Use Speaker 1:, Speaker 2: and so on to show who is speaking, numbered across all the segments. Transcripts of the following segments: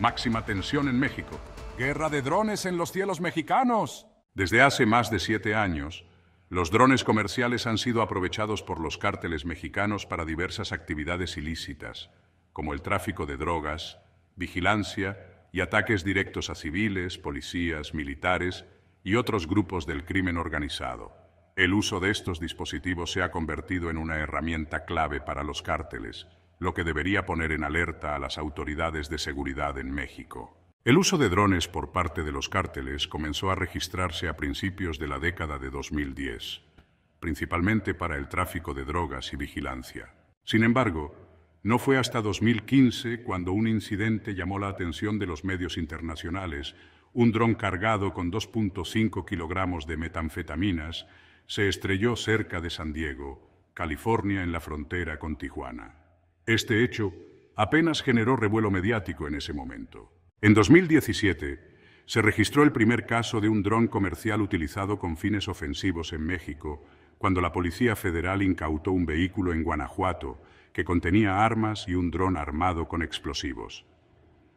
Speaker 1: Máxima tensión en México. Guerra de drones en los cielos mexicanos. Desde hace más de siete años, los drones comerciales han sido aprovechados por los cárteles mexicanos para diversas actividades ilícitas, como el tráfico de drogas, vigilancia y ataques directos a civiles, policías, militares y otros grupos del crimen organizado. El uso de estos dispositivos se ha convertido en una herramienta clave para los cárteles, lo que debería poner en alerta a las autoridades de seguridad en México. El uso de drones por parte de los cárteles comenzó a registrarse a principios de la década de 2010, principalmente para el tráfico de drogas y vigilancia. Sin embargo, no fue hasta 2015 cuando un incidente llamó la atención de los medios internacionales. Un dron cargado con 2.5 kilogramos de metanfetaminas se estrelló cerca de San Diego, California, en la frontera con Tijuana. Este hecho apenas generó revuelo mediático en ese momento. En 2017, se registró el primer caso de un dron comercial utilizado con fines ofensivos en México, cuando la Policía Federal incautó un vehículo en Guanajuato que contenía armas y un dron armado con explosivos.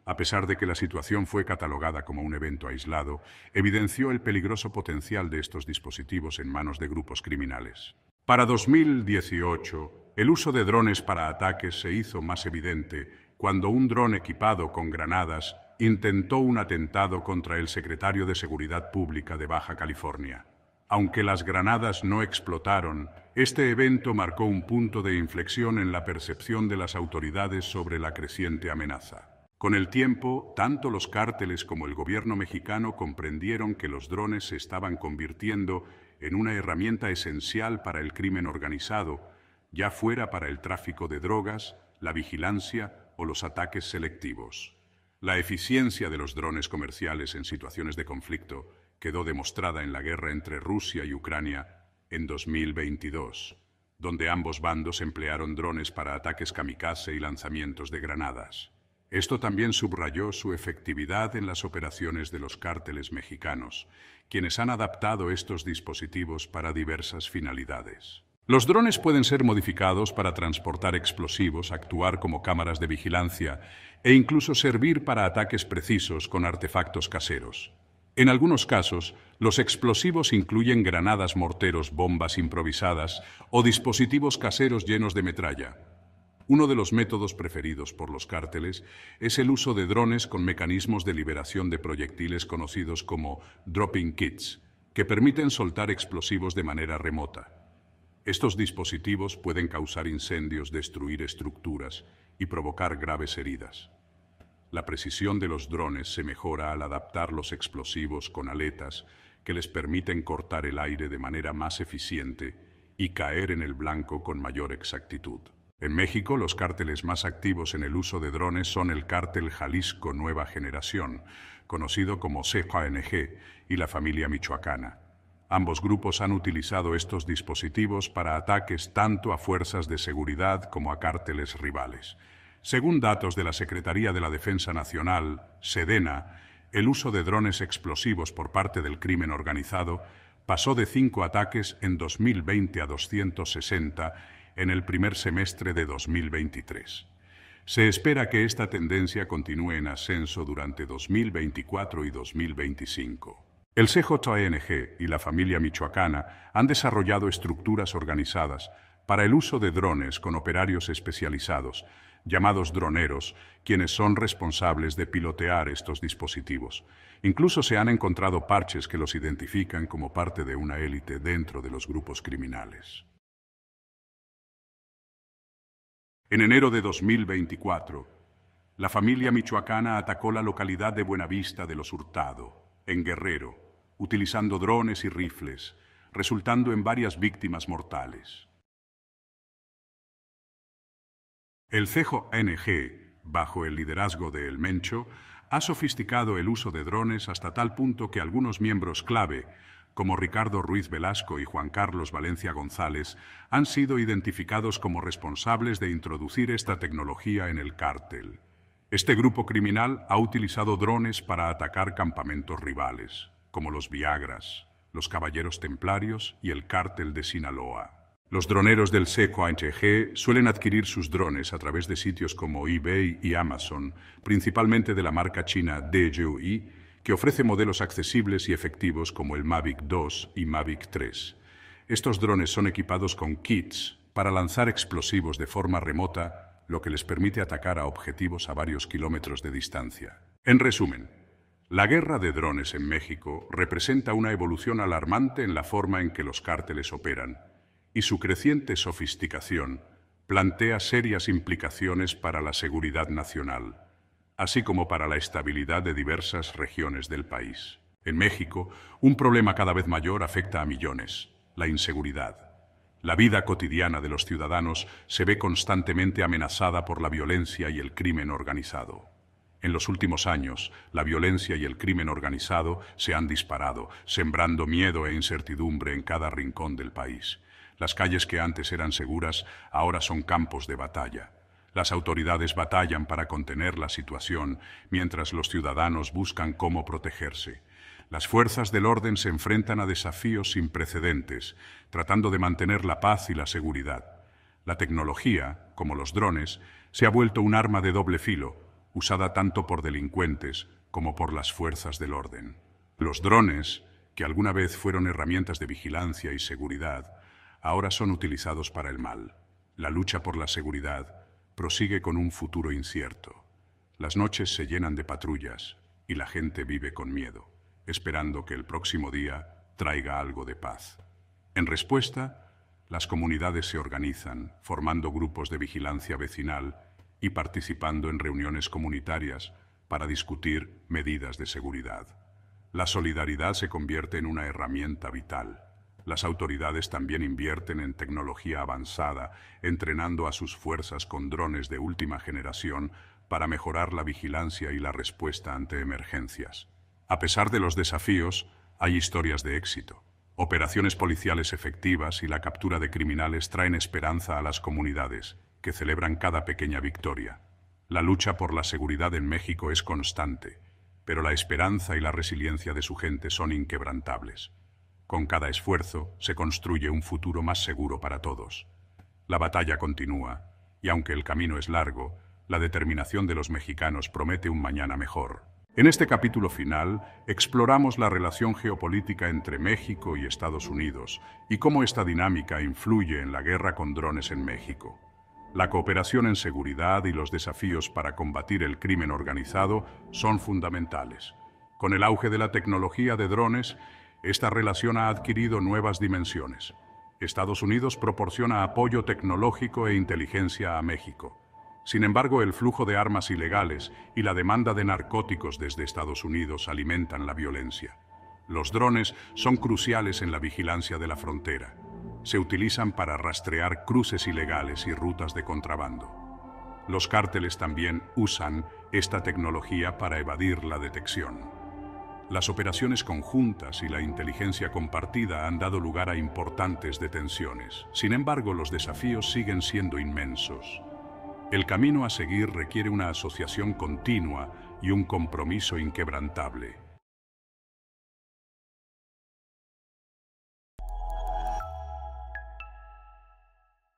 Speaker 1: A pesar de que la situación fue catalogada como un evento aislado, evidenció el peligroso potencial de estos dispositivos en manos de grupos criminales. Para 2018, el uso de drones para ataques se hizo más evidente cuando un dron equipado con granadas intentó un atentado contra el secretario de Seguridad Pública de Baja California. Aunque las granadas no explotaron, este evento marcó un punto de inflexión en la percepción de las autoridades sobre la creciente amenaza. Con el tiempo, tanto los cárteles como el gobierno mexicano comprendieron que los drones se estaban convirtiendo en una herramienta esencial para el crimen organizado ya fuera para el tráfico de drogas, la vigilancia o los ataques selectivos. La eficiencia de los drones comerciales en situaciones de conflicto quedó demostrada en la guerra entre Rusia y Ucrania en 2022, donde ambos bandos emplearon drones para ataques kamikaze y lanzamientos de granadas. Esto también subrayó su efectividad en las operaciones de los cárteles mexicanos, quienes han adaptado estos dispositivos para diversas finalidades. Los drones pueden ser modificados para transportar explosivos, actuar como cámaras de vigilancia e incluso servir para ataques precisos con artefactos caseros. En algunos casos, los explosivos incluyen granadas, morteros, bombas improvisadas o dispositivos caseros llenos de metralla. Uno de los métodos preferidos por los cárteles es el uso de drones con mecanismos de liberación de proyectiles conocidos como dropping kits, que permiten soltar explosivos de manera remota. Estos dispositivos pueden causar incendios, destruir estructuras y provocar graves heridas. La precisión de los drones se mejora al adaptar los explosivos con aletas que les permiten cortar el aire de manera más eficiente y caer en el blanco con mayor exactitud. En México, los cárteles más activos en el uso de drones son el cártel Jalisco Nueva Generación, conocido como CJNG, y la familia michoacana. Ambos grupos han utilizado estos dispositivos para ataques tanto a fuerzas de seguridad como a cárteles rivales. Según datos de la Secretaría de la Defensa Nacional, Sedena, el uso de drones explosivos por parte del crimen organizado pasó de cinco ataques en 2020 a 260 en el primer semestre de 2023. Se espera que esta tendencia continúe en ascenso durante 2024 y 2025. El CJNG y la familia michoacana han desarrollado estructuras organizadas para el uso de drones con operarios especializados, llamados droneros, quienes son responsables de pilotear estos dispositivos. Incluso se han encontrado parches que los identifican como parte de una élite dentro de los grupos criminales. En enero de 2024, la familia michoacana atacó la localidad de Buenavista de los Hurtado, en Guerrero, utilizando drones y rifles, resultando en varias víctimas mortales. El CEJO-NG, bajo el liderazgo de El Mencho, ha sofisticado el uso de drones hasta tal punto que algunos miembros clave, como Ricardo Ruiz Velasco y Juan Carlos Valencia González, han sido identificados como responsables de introducir esta tecnología en el cártel. Este grupo criminal ha utilizado drones para atacar campamentos rivales, como los Viagras, los Caballeros Templarios y el Cártel de Sinaloa. Los droneros del CQNG suelen adquirir sus drones a través de sitios como eBay y Amazon, principalmente de la marca china DJI, que ofrece modelos accesibles y efectivos como el Mavic 2 y Mavic 3. Estos drones son equipados con kits para lanzar explosivos de forma remota lo que les permite atacar a objetivos a varios kilómetros de distancia. En resumen, la guerra de drones en México representa una evolución alarmante en la forma en que los cárteles operan, y su creciente sofisticación plantea serias implicaciones para la seguridad nacional, así como para la estabilidad de diversas regiones del país. En México, un problema cada vez mayor afecta a millones, la inseguridad la vida cotidiana de los ciudadanos se ve constantemente amenazada por la violencia y el crimen organizado. En los últimos años, la violencia y el crimen organizado se han disparado, sembrando miedo e incertidumbre en cada rincón del país. Las calles que antes eran seguras ahora son campos de batalla. Las autoridades batallan para contener la situación, mientras los ciudadanos buscan cómo protegerse. Las fuerzas del orden se enfrentan a desafíos sin precedentes, tratando de mantener la paz y la seguridad. La tecnología, como los drones, se ha vuelto un arma de doble filo, usada tanto por delincuentes como por las fuerzas del orden. Los drones, que alguna vez fueron herramientas de vigilancia y seguridad, ahora son utilizados para el mal. La lucha por la seguridad prosigue con un futuro incierto. Las noches se llenan de patrullas y la gente vive con miedo esperando que el próximo día traiga algo de paz. En respuesta, las comunidades se organizan, formando grupos de vigilancia vecinal y participando en reuniones comunitarias para discutir medidas de seguridad. La solidaridad se convierte en una herramienta vital. Las autoridades también invierten en tecnología avanzada, entrenando a sus fuerzas con drones de última generación para mejorar la vigilancia y la respuesta ante emergencias. A pesar de los desafíos, hay historias de éxito. Operaciones policiales efectivas y la captura de criminales traen esperanza a las comunidades, que celebran cada pequeña victoria. La lucha por la seguridad en México es constante, pero la esperanza y la resiliencia de su gente son inquebrantables. Con cada esfuerzo se construye un futuro más seguro para todos. La batalla continúa, y aunque el camino es largo, la determinación de los mexicanos promete un mañana mejor. En este capítulo final exploramos la relación geopolítica entre México y Estados Unidos y cómo esta dinámica influye en la guerra con drones en México. La cooperación en seguridad y los desafíos para combatir el crimen organizado son fundamentales. Con el auge de la tecnología de drones, esta relación ha adquirido nuevas dimensiones. Estados Unidos proporciona apoyo tecnológico e inteligencia a México sin embargo, el flujo de armas ilegales y la demanda de narcóticos desde Estados Unidos alimentan la violencia. Los drones son cruciales en la vigilancia de la frontera. Se utilizan para rastrear cruces ilegales y rutas de contrabando. Los cárteles también usan esta tecnología para evadir la detección. Las operaciones conjuntas y la inteligencia compartida han dado lugar a importantes detenciones. Sin embargo, los desafíos siguen siendo inmensos. El camino a seguir requiere una asociación continua y un compromiso inquebrantable.